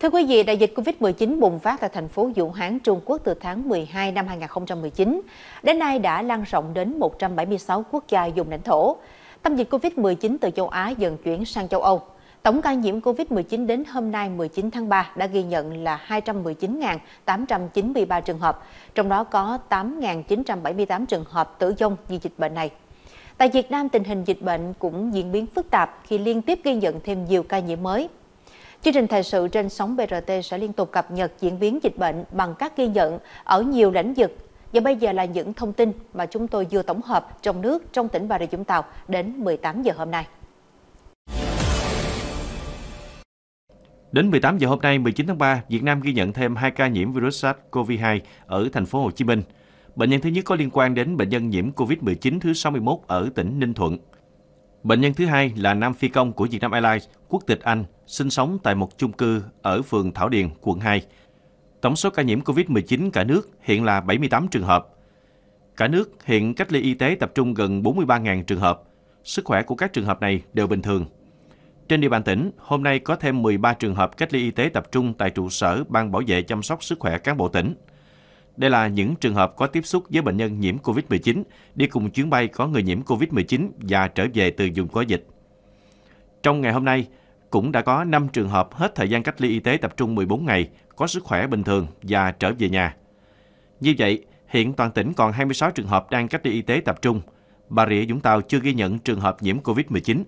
Thưa quý vị, đại dịch Covid-19 bùng phát tại thành phố Vũ Hán, Trung Quốc từ tháng 12 năm 2019 đến nay đã lan rộng đến 176 quốc gia dùng lãnh thổ. Tâm dịch Covid-19 từ châu Á dần chuyển sang châu Âu. Tổng ca nhiễm Covid-19 đến hôm nay 19 tháng 3 đã ghi nhận là 219.893 trường hợp, trong đó có 8.978 trường hợp tử vong vì dịch bệnh này. Tại Việt Nam, tình hình dịch bệnh cũng diễn biến phức tạp khi liên tiếp ghi nhận thêm nhiều ca nhiễm mới. Chương trình thời sự trên sóng BRT sẽ liên tục cập nhật diễn biến dịch bệnh bằng các ghi nhận ở nhiều lĩnh vực. Và bây giờ là những thông tin mà chúng tôi vừa tổng hợp trong nước trong tỉnh Bà Rịa Vũng Tàu đến 18 giờ hôm nay. Đến 18 giờ hôm nay 19 tháng 3, Việt Nam ghi nhận thêm 2 ca nhiễm virus SARS-CoV-2 ở thành phố Hồ Chí Minh. Bệnh nhân thứ nhất có liên quan đến bệnh nhân nhiễm COVID-19 thứ 61 ở tỉnh Ninh Thuận. Bệnh nhân thứ hai là nam phi công của Vietnam Airlines, quốc tịch Anh, sinh sống tại một chung cư ở phường Thảo Điền, quận 2. Tổng số ca nhiễm COVID-19 cả nước hiện là 78 trường hợp. Cả nước hiện cách ly y tế tập trung gần 43.000 trường hợp. Sức khỏe của các trường hợp này đều bình thường. Trên địa bàn tỉnh, hôm nay có thêm 13 trường hợp cách ly y tế tập trung tại trụ sở Ban Bảo vệ chăm sóc sức khỏe cán bộ tỉnh. Đây là những trường hợp có tiếp xúc với bệnh nhân nhiễm COVID-19, đi cùng chuyến bay có người nhiễm COVID-19 và trở về từ vùng có dịch. Trong ngày hôm nay, cũng đã có 5 trường hợp hết thời gian cách ly y tế tập trung 14 ngày, có sức khỏe bình thường và trở về nhà. Như vậy, hiện toàn tỉnh còn 26 trường hợp đang cách ly y tế tập trung. Bà Rịa Vũng Tàu chưa ghi nhận trường hợp nhiễm COVID-19.